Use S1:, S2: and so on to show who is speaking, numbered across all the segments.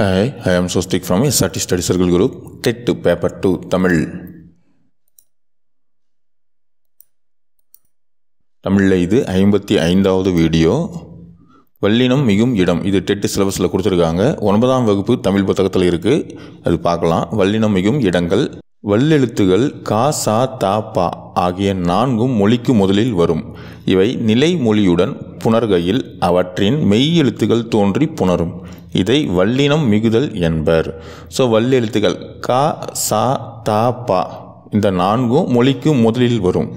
S1: hi I am சோஸ்டிக் from SRT study circle group TET paper two Tamil தமிழில் இது ஐம்பத்தி ஐந்தாவது வீடியோ வல்லினம் மிகும் இடம் இது டெட்டு சிலபஸில் கொடுத்துருக்காங்க ஒன்பதாம் வகுப்பு தமிழ் புத்தகத்தில் இருக்குது அது பார்க்கலாம் வல்லினம் மிகும் இடங்கள் வல்லெழுத்துகள் கா சா தா பா ஆகிய நான்கும் மொழிக்கு முதலில் வரும் இவை நிலை மொழியுடன் புணர்கையில் அவற்றின் மெய்யெழுத்துகள் தோன்றி புணரும் இதை வல்லினம் மிகுதல் என்பர் ஸோ வல்லெழுத்துக்கள் கா சா தா பா இந்த நான்கும் மொழிக்கு முதலில் வரும்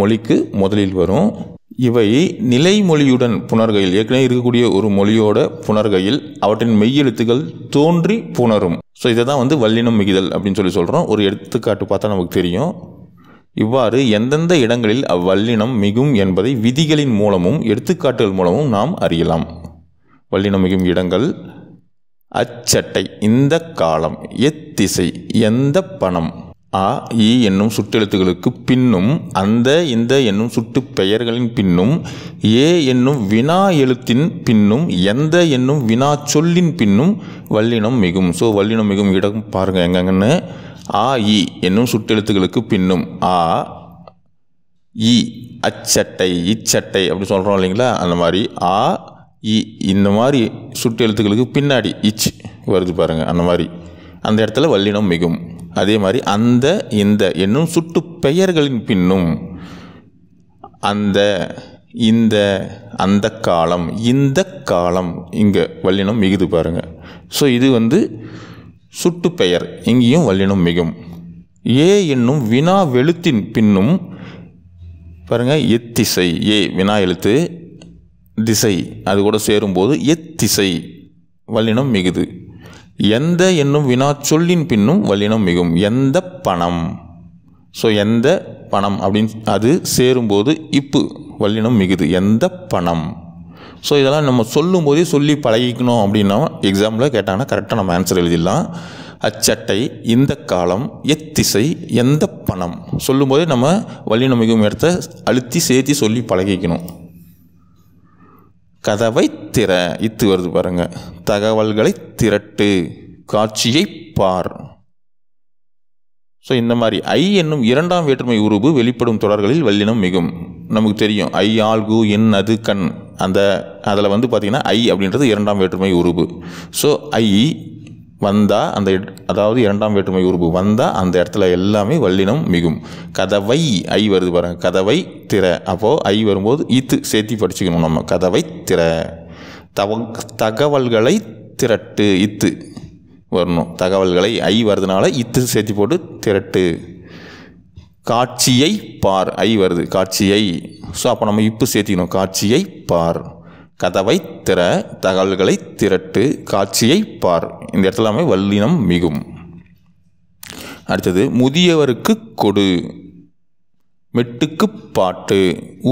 S1: மொழிக்கு முதலில் வரும் இவை நிலை மொழியுடன் புணர்கையில் ஏற்கனவே இருக்கக்கூடிய ஒரு மொழியோட புணர்கையில் அவற்றின் மெய்யெழுத்துக்கள் தோன்றி புணரும் ஸோ இதை தான் வந்து வல்லினம் மிகுதல் அப்படின்னு சொல்லி சொல்கிறோம் ஒரு எடுத்துக்காட்டு பார்த்தா நமக்கு தெரியும் இவ்வாறு எந்தெந்த இடங்களில் அவ்வல்லினம் மிகும் என்பதை விதிகளின் மூலமும் எடுத்துக்காட்டுகள் மூலமும் நாம் அறியலாம் வள்ளினமிகும் இடங்கள் அச்சட்டை இந்த காலம் எத்திசை எந்த பணம் ஆ இ என்னும் சுட்டெழுத்துகளுக்கு பின்னும் அந்த இந்த என்னும் சுட்டு பெயர்களின் பின்னும் ஏ என்னும் வினா எழுத்தின் பின்னும் எந்த என்னும் வினா சொல்லின் பின்னும் வல்லினம் மிகும் ஸோ வல்லினம் மிகும் இடம் பாருங்கள் எங்கங்கன்னு ஆ இ என்னும் சுட்டெழுத்துகளுக்கு பின்னும் ஆ இ அச்சட்டை இச்சட்டை அப்படி சொல்கிறோம் இல்லைங்களா அந்த மாதிரி ஆ இ இந்த மாதிரி சுட்டு எழுத்துக்களுக்கு பின்னாடி இச் வருது பாருங்கள் அந்த மாதிரி அந்த இடத்துல வல்லினம் மிகும் அதே மாதிரி அந்த இந்த என்னும் சுட்டு பெயர்களின் பின்னும் அந்த இந்த அந்த காலம் இந்த காலம் இங்கே வல்லினம் மிகுது பாருங்கள் ஸோ இது வந்து சுட்டு பெயர் இங்கேயும் வல்லினம் மிகும் ஏ என்னும் வினா வெளுத்தின் பின்னும் பாருங்கள் எத்திசை ஏ வினா எழுத்து திசை அது கூட சேரும்போது எத்திசை வல்லினம் மிகுது எந்த என்னும் வினா சொல்லின் பின்னும் வல்லினம் மிகும் எந்த பணம் ஸோ எந்த பணம் அப்படின்னு அது சேரும்போது இப்பு வல்லினம் மிகுது எந்த பணம் ஸோ இதெல்லாம் நம்ம சொல்லும் போதே சொல்லி பழகிக்கணும் அப்படின்னா எக்ஸாம்பிளாக கேட்டாங்கன்னா கரெக்டாக நம்ம ஆன்சர் எழுதிடலாம் அச்சட்டை இந்த காலம் எத்திசை எந்த பணம் சொல்லும்போதே நம்ம வல்லினம் மிகும் இடத்த அழுத்தி சேர்த்தி சொல்லி பழகிக்கணும் கதவை திற இத்து வருது பாருங்க தகவல்களை திரட்டு காட்சியை பார் ஸோ இந்த மாதிரி ஐ என்னும் இரண்டாம் வேற்றுமை உருவு வெளிப்படும் தொடர்களில் வல்லினம் மிகும் நமக்கு தெரியும் ஐ ஆல்கு என் அது கண் அந்த அதில் வந்து பார்த்திங்கன்னா ஐ அப்படின்றது இரண்டாம் வேற்றுமை உருவு ஸோ ஐ வந்தால் அந்த அதாவது இரண்டாம் வேற்றுமை உறுப்பு வந்தால் அந்த இடத்துல எல்லாமே வல்லினம் மிகும் கதவை ஐ வருது பாருங்கள் கதவை திற அப்போது ஐ வரும்போது ஈத்து சேர்த்தி படிச்சுக்கணும் நம்ம கதவை திற தவ தகவல்களை திரட்டு இத்து வரணும் தகவல்களை ஐ வருதுனால இத்து சேர்த்தி போட்டு திரட்டு காட்சியை பார் ஐ வருது காட்சியை ஸோ அப்போ நம்ம இப்பு சேர்த்திக்கணும் காட்சியை பார் கதவை திற தகவல்களை திரட்டு காட்சியை பார் இந்த இடத்துலாமே வல்லினம் மிகும் அடுத்தது முதியவருக்கு கொடு மெட்டுக்கு பாட்டு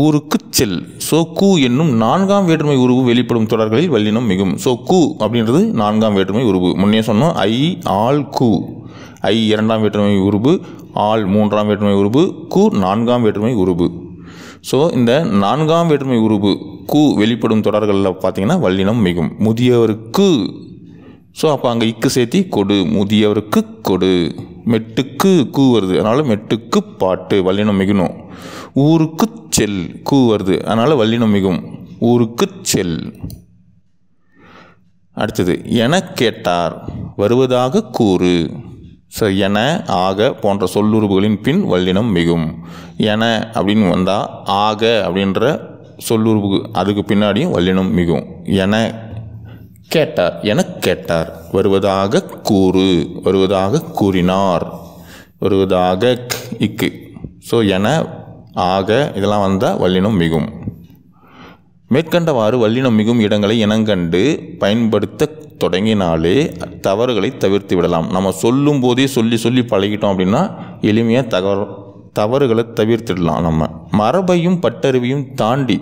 S1: ஊருக்கு செல் சோக்கு என்னும் நான்காம் வேற்றுமை உருவு வெளிப்படும் தொடர்களில் வல்லினம் மிகும் சோக்கு அப்படின்றது நான்காம் வேற்றுமை உருவு முன்னே சொன்னோம் ஐ ஆள் கு ஐ இரண்டாம் வேற்றுமை உருவு ஆள் மூன்றாம் வேற்றுமை உருவு கு நான்காம் வேற்றுமை உருவு ஸோ இந்த நான்காம் வேற்றுமை உருவு கு வெளிப்படும் தொடர்களில் பார்த்தீங்கன்னா வல்லினம் மிகும் முதியவருக்கு ஸோ அப்போ அங்கே இக்கு சேர்த்தி கொடு முதியவருக்கு கொடு மெட்டுக்கு கூ வருது அதனால் மெட்டுக்கு பாட்டு வல்லினம் மிகணும் ஊருக்கு செல் கூ வருது அதனால் வல்லினம் மிகும் ஊருக்கு செல் அடுத்தது என கேட்டார் வருவதாக கூறு ஸோ என ஆக போன்ற சொல்லுறுப்புகளின் பின் வல்லினம் மிகும் என அப்படின்னு வந்தால் ஆக அப்படின்ற சொல்லுறவுக்கு அதுக்கு பின்னாடியும் வல்லினம் மிகும் என கேட்டார் என கேட்டார் வருவதாக கூறு வருவதாக கூறினார் வருவதாக இக்கு ஸோ என ஆக இதெல்லாம் வந்தால் வல்லினம் மிகும் மேற்கண்டவாறு வல்லினம் மிகும் இடங்களை இனங்கண்டு பயன்படுத்த தொடங்கினாலே தவறுகளை தவிர்த்து விடலாம் நம்ம சொல்லும் போதே சொல்லி சொல்லி பழகிட்டோம் அப்படின்னா எளிமையாக தகவல் தவறுகளை தவிர்த்திடலாம் நம்ம மரபையும் பட்டறிவையும் தாண்டி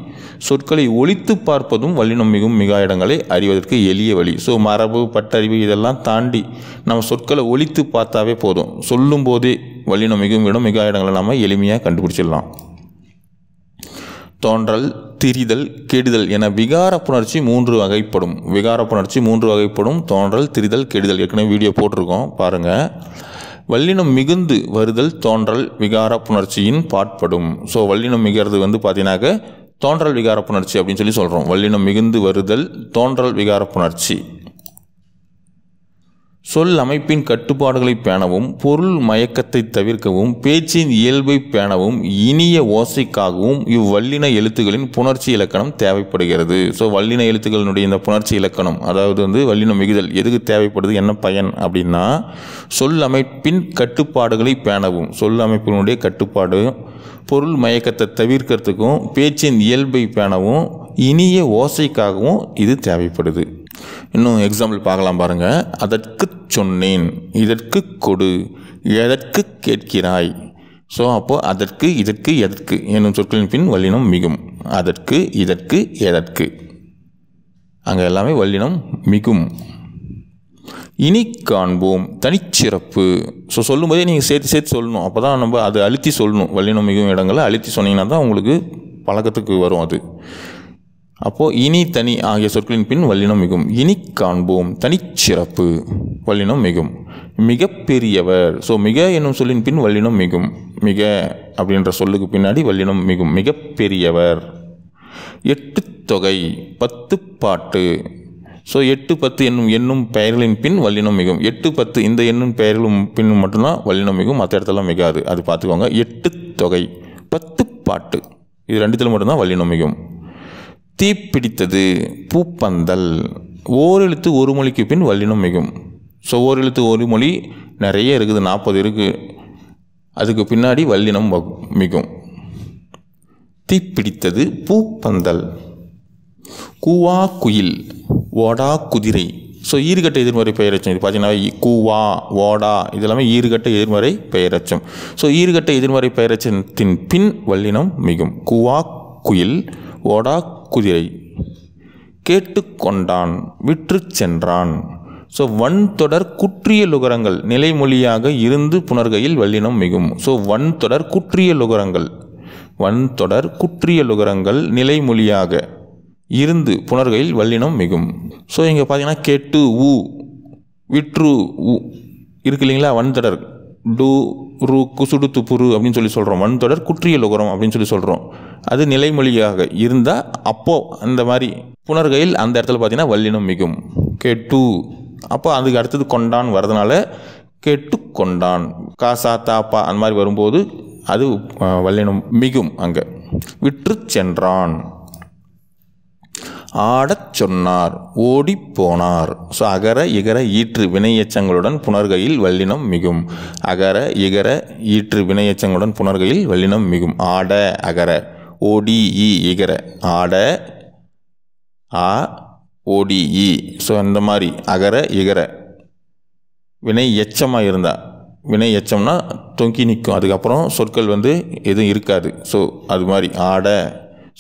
S1: சொற்களை ஒழித்து பார்ப்பதும் வல்லினம் மிகவும் மிகா இடங்களை அறிவதற்கு எளிய வழி ஸோ மரபு பட்டறிவு இதெல்லாம் தாண்டி நம்ம சொற்களை ஒழித்து பார்த்தாவே போதும் சொல்லும் போதே வல்லினம் மிகவும் இடம் மிகா இடங்களை நம்ம எளிமையாக கண்டுபிடிச்சிடலாம் தோன்றல் திரிதல் கெடுதல் என விகார புணர்ச்சி மூன்று வகைப்படும் விகார புணர்ச்சி மூன்று வகைப்படும் தோன்றல் திரிதல் கெடுதல் ஏற்கனவே வீடியோ போட்டிருக்கோம் பாருங்கள் வல்லினம் மிகுந்து வருதல் தோன்றல் விகார புணர்ச்சியின் பாட்படும் ஸோ வல்லினம் மிகிறது வந்து பார்த்தீங்கன்னாக்க தோன்றல் விகார புணர்ச்சி அப்படின்னு சொல்லி சொல்கிறோம் வல்லினம் மிகுந்து வருதல் தோன்றல் விகார புணர்ச்சி சொல் அமைப்பின் கட்டுப்பாடுகளை பேணவும் பொருள் மயக்கத்தை தவிர்க்கவும் பேச்சின் இயல்பை பேணவும் இனிய ஓசைக்காகவும் இவ்வல்லின எழுத்துக்களின் புணர்ச்சி இலக்கணம் தேவைப்படுகிறது ஸோ வல்லின எழுத்துக்களினுடைய இந்த புணர்ச்சி இலக்கணம் அதாவது வந்து வல்லின மிகுதல் எதுக்கு தேவைப்படுது என்ன பயன் அப்படின்னா சொல் அமைப்பின் கட்டுப்பாடுகளை பேணவும் சொல் அமைப்பினுடைய கட்டுப்பாடு பொருள் மயக்கத்தை தவிர்க்கிறதுக்கும் பேச்சின் இயல்பை பேணவும் இனிய ஓசைக்காகவும் இது தேவைப்படுது இன்னும் எக்ஸாம்பிள் பார்க்கலாம் பாருங்கள் அதற்கு சொன்னேன் இதற்கு கொடு எதற்கு கேட்கிறாய் ஸோ அப்போது அதற்கு இதற்கு எதற்கு என்னும் சொற்களின் பின் வல்லினம் மிகும் அதற்கு இதற்கு எதற்கு அங்கே எல்லாமே வல்லினம் மிகும் இனி காண்போம் தனிச்சிறப்பு ஸோ சொல்லும்போதே நீங்கள் சேர்த்து சேர்த்து சொல்லணும் அப்போ தான் நம்ம அதை அழுத்தி சொல்லணும் வல்லினம் மிகும் இடங்களை அழுத்தி சொன்னீங்கன்னா தான் உங்களுக்கு பழக்கத்துக்கு வரும் அது அப்போது இனி தனி ஆகிய சொற்களின் பின் வல்லினம் மிகும் இனி காண்போம் தனிச்சிறப்பு வல்லினம் மிகும் மிகப்பெரியவர் ஸோ மிக என்னும் சொல்லின் பின் வல்லினம் மிகும் மிக அப்படின்ற சொல்லுக்கு பின்னாடி வல்லினம் மிகும் மிகப்பெரியவர் எட்டு தொகை பத்து பாட்டு ஸோ எட்டு பத்து என்னும் எண்ணும் பெயர்களின் பின் வல்லினம் மிகும் எட்டு பத்து இந்த எண்ணும் பெயர்களும் பின் மட்டும்தான் வல்லினம் மிகும் மற்ற இடத்துலாம் மிகாது அது பார்த்துக்கோங்க எட்டு தொகை பத்து பாட்டு இது ரெண்டுத்தில் மட்டும்தான் வல்லினம் மிகும் தீப்பிடித்தது பூப்பந்தல் ஓரெழுத்து ஒரு மொழிக்கு பின் வல்லினம் மிகும் ஸோ ஓரெழுத்து ஒரு மொழி நிறைய இருக்குது நாற்பது இருக்குது அதுக்கு பின்னாடி வல்லினம் மிகும் தீப்பிடித்தது பூப்பந்தல் கூவா குயில் ஓடா குதிரை ஸோ ஈறுகட்ட எதிர்மறை பெயரச்சம் இது பார்த்தீங்கன்னா கூவா ஓடா இது எல்லாமே ஈறுகட்ட எதிர்மறை பெயரச்சம் ஸோ ஈறுகட்ட எதிர்மறை பெயரச்சத்தின் பின் வல்லினம் மிகும் கூவா குயில் ஓடா குதிரை கேட்டுக்கொண்டான் விற்று சென்றான் ஸோ வன்தொடர் குற்றிய லுகரங்கள் நிலைமொழியாக இருந்து புனர்கையில் வல்லினம் மிகும் ஸோ வன்தொடர் குற்றிய லுகரங்கள் வன்தொடர் குற்றிய லுகரங்கள் நிலைமொழியாக இருந்து புனர்கையில் வல்லினம் மிகும் ஸோ இங்கே பார்த்தீங்கன்னா கேட்டு ஊ விற்று ஊ இருக்கு இல்லைங்களா வன்தொடர் டு ரு குசுடு துப்புரு அப்படின்னு சொல்லி சொல்கிறோம் மண் தொடர் குற்றியல் உகரம் அப்படின்னு சொல்லி சொல்கிறோம் அது நிலைமொழியாக இருந்தால் அப்போது அந்த மாதிரி புனர்கையில் அந்த இடத்துல பார்த்தீங்கன்னா வல்லினம் மிகும் கெட்டு அப்போ அதுக்கு அடுத்தது கொண்டான் வரதுனால கெட்டு கொண்டான் காசா தாப்பா அந்த மாதிரி வரும்போது அது வல்லினம் மிகும் அங்கே விற்று சென்றான் ஆடச் சொன்னார் ஓடிப்போனார் ஸோ அகர இகர ஈற்று வினையச்சங்களுடன் புனர்கையில் வல்லினம் மிகும் அகர இகர ஈற்று வினையச்சங்களுடன் புனர்கையில் வல்லினம் மிகும் ஆட அகர ஓடி இ இகர ஆட ஆ ஓடி இ ஸோ இந்த மாதிரி அகர இகர வினை எச்சமாக இருந்தால் வினை எச்சம்னா தொங்கி நிற்கும் அதுக்கப்புறம் சொற்கள் வந்து எதுவும் இருக்காது ஸோ அது மாதிரி ஆட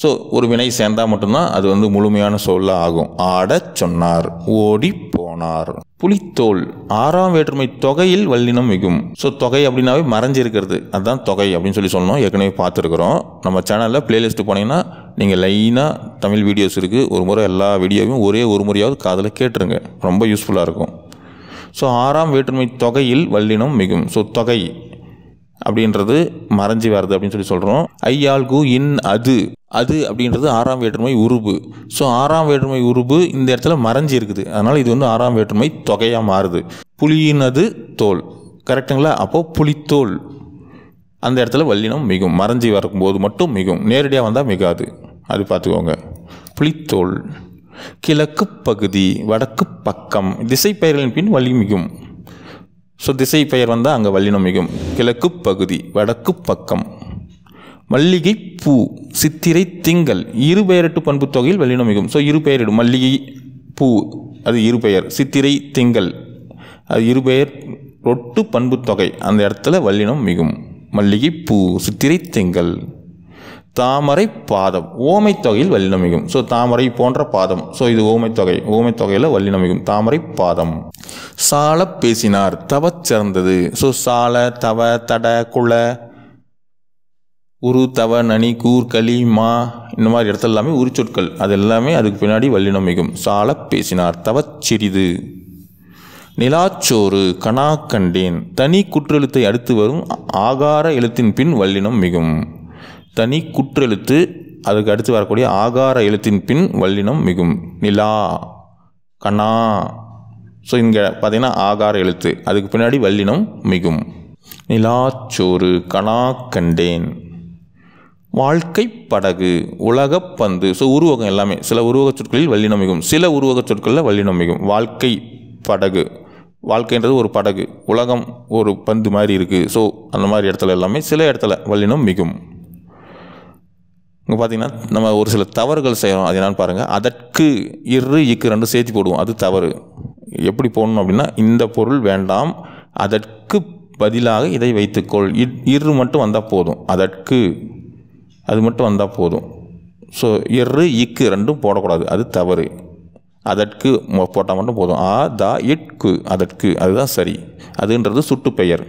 S1: ஸோ ஒரு வினை சேர்ந்தால் மட்டும்தான் அது வந்து முழுமையான சொல்ல ஆகும் ஆடச் சொன்னார் ஓடி போனார் புலித்தோல் ஆறாம் வேற்றுமை தொகையில் வல்லினம் மிகும் ஸோ தொகை அப்படின்னாவே மறைஞ்சிருக்கிறது அதுதான் தொகை அப்படின்னு சொல்லி சொன்னோம் ஏற்கனவே பார்த்துருக்குறோம் நம்ம சேனலில் பிளேலிஸ்ட்டு போனீங்கன்னா நீங்கள் லைனாக தமிழ் வீடியோஸ் இருக்குது ஒரு முறை எல்லா வீடியோவையும் ஒரே ஒரு முறையாவது காதில் கேட்டுருங்க ரொம்ப யூஸ்ஃபுல்லாக இருக்கும் ஸோ ஆறாம் வேற்றுமை தொகையில் வல்லினம் மிகும் ஸோ தொகை அப்படின்றது மறைஞ்சி வருது அப்படின்னு சொல்லி சொல்கிறோம் ஐயாள்கு இன் அது அது அப்படின்றது ஆறாம் வேற்றுமை உருபு ஸோ ஆறாம் வேற்றுமை உருபு இந்த இடத்துல மறைஞ்சி இருக்குது அதனால் இது வந்து ஆறாம் வேற்றுமை தொகையாக மாறுது புலியினது தோல் கரெக்டுங்களா அப்போது புலித்தோல் அந்த இடத்துல வல்லினம் மிகும் மறைஞ்சி வரக்கும்போது மட்டும் மிகும் நேரடியாக வந்தால் மிகாது அது பார்த்துக்கோங்க புளித்தோல் கிழக்கு பகுதி வடக்கு பக்கம் திசை பெயர்களின் பின் வலி மிகும் ஸோ திசை பெயர் வந்தால் அங்கே வல்லினம் மிகும் கிழக்கு பகுதி வடக்கு பக்கம் மல்லிகை பூ சித்திரை திங்கள் இரு பெயரட்டு பண்பு தொகையில் வெளியினம் மிகும் ஸோ இரு பெயரிடும் மல்லிகை பூ அது இரு பெயர் சித்திரை திங்கள் அது இரு பெயர் ரொட்டு பண்பு தொகை அந்த இடத்துல வல்லினம் மிகும் மல்லிகை பூ சித்திரை திங்கள் தாமரை பாதம் ஓமை தொகையில் வல்லினம் மிகும் ஸோ தாமரை போன்ற பாதம் ஸோ இது ஓமை தொகை ஓமை தொகையில் வல்லினம் மிகும் தாமரை பாதம் சால பேசினார் தவச் சிறந்தது ஸோ சால தவ தட குள உரு தவ நனி கூர் களி மா இந்த மாதிரி இடத்துல எல்லாமே உரிச்சொற்கள் அது எல்லாமே அதுக்கு பின்னாடி வல்லினம் மிகும் சால பேசினார் தவச்சிறிது நிலாச்சோறு கணா கண்டேன் தனி குற்றெழுத்தை அடுத்து வரும் ஆகார எழுத்தின் பின் வல்லினம் மிகும் தனி குற்றெழுத்து அதுக்கு அடுத்து வரக்கூடிய ஆகார எழுத்தின் பின் வல்லினம் மிகும் நிலா கணா ஸோ இங்கே பார்த்திங்கன்னா ஆகார எழுத்து அதுக்கு பின்னாடி வல்லினம் மிகும் நிலாச்சோறு கணா கண்டேன் வாழ்க்கை படகு உலகப்பந்து ஸோ உருவகம் எல்லாமே சில உருவகச் சொற்களில் வள்ளினமிகும் சில உருவகச் சொற்களில் வள்ளினமிகும் வாழ்க்கை படகு வாழ்க்கைன்றது ஒரு படகு உலகம் ஒரு பந்து மாதிரி இருக்குது ஸோ அந்த மாதிரி இடத்துல எல்லாமே சில இடத்துல வள்ளினம் மிகும் இங்கே பார்த்தீங்கன்னா நம்ம ஒரு சில தவறுகள் செய்கிறோம் அது என்னான்னு பாருங்கள் அதற்கு இரு இக்கு ரெண்டு சேர்த்து போடுவோம் அது தவறு எப்படி போடணும் அப்படின்னா இந்த பொருள் வேண்டாம் அதற்கு பதிலாக இதை வைத்துக்கொள் இரு மட்டும் வந்தால் போதும் அதற்கு அது மட்டும் வந்தால் போதும் ஸோ எரு இக்கு ரெண்டும் போடக்கூடாது அது தவறு அதற்கு போட்டால் மட்டும் போதும் ஆ த இட்கு அதற்கு அதுதான் சரி அதுன்றது சுட்டு பெயர்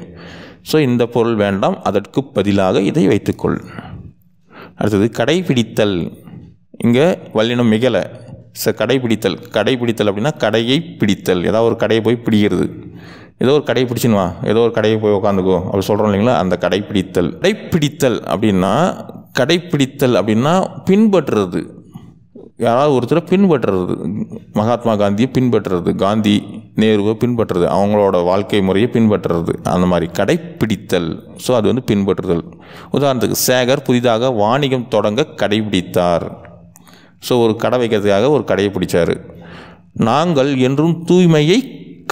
S1: ஸோ இந்த பொருள் வேண்டாம் அதற்கு பதிலாக இதை வைத்துக்கொள் அடுத்தது கடைபிடித்தல் இங்கே வல்லினம் மிகலை சார் கடைபிடித்தல் கடைபிடித்தல் அப்படின்னா கடையை பிடித்தல் ஏதாவது ஒரு கடையை போய் பிடிக்கிறது ஏதோ ஒரு கடையை பிடிச்சின்னு வா ஏதோ ஒரு கடையை போய் உட்காந்துக்கோ அப்படி சொல்கிறோம் இல்லைங்களா அந்த கடைப்பிடித்தல் கடைப்பிடித்தல் அப்படின்னா கடைப்பிடித்தல் அப்படின்னா பின்பற்றுறது யாராவது ஒருத்தரை பின்பற்றுறது மகாத்மா காந்தியை பின்பற்றுறது காந்தி நேருவை பின்பற்றுறது அவங்களோட வாழ்க்கை முறையை பின்பற்றுறது அந்த மாதிரி கடைப்பிடித்தல் ஸோ அது வந்து பின்பற்றுதல் உதாரணத்துக்கு சேகர் புதிதாக வாணிகம் தொடங்க கடைபிடித்தார் ஸோ ஒரு கடை வைக்கிறதுக்காக ஒரு கடையை பிடிச்சார் நாங்கள் என்றும் தூய்மையை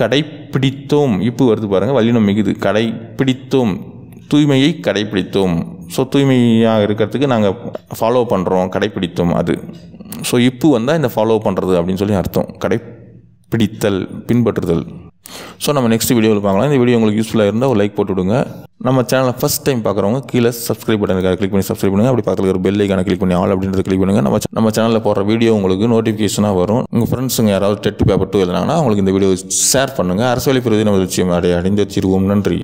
S1: கடைப்பிடித்தோம் இப்போ வருது பாருங்கள் வல்லினம் மிகுது கடைப்பிடித்தோம் தூய்மையை கடைப்பிடித்தோம் ஸோ தூய்மையாக இருக்கிறதுக்கு நாங்கள் ஃபாலோ பண்ணுறோம் கடைப்பிடித்தோம் அது ஸோ இப்போ வந்தால் இந்த ஃபாலோ பண்ணுறது அப்படின்னு சொல்லி அர்த்தம் கடைப்பிடித்தல் பின்பற்றுதல் ஸோ நம்ம நெக்ஸ்ட் வீடியோவில் பார்க்கலாம் இந்த வீடியோ உங்களுக்கு யூஸ்ஃபுல்லாக இருந்தால் ஒரு லைக் போட்டு விடுங்க நம்ம சேனலை ஃபஸ்ட் டைம் பார்க்குறவங்க கீழே சப்ஸ்கிரைப் பட்டன் கிளிக் பண்ணி சப்ஸ்கிரைப் பண்ணுங்கள் அப்படி பக்கத்தில் ஒரு பெல் ஐக்கான கிளிக் பண்ணி ஆல் அப்படின்றத கிளிக் பண்ணுங்கள் நம்ம நம்ம சேனலில் போடுற வீடியோ உங்களுக்கு நோட்டிஃபிகேஷனாக வரும் உங்கள் ஃப்ரெண்ட்ஸுங்க யாராவது டெட்டு பேப்பர் டூ எழுதினாங்கன்னா உங்களுக்கு இந்த வீடியோ ஷேர் பண்ணுங்கள் அரசு வழி பிரதி நம்ம வச்சு அடைய அடைந்து வச்சிருவோம் நன்றி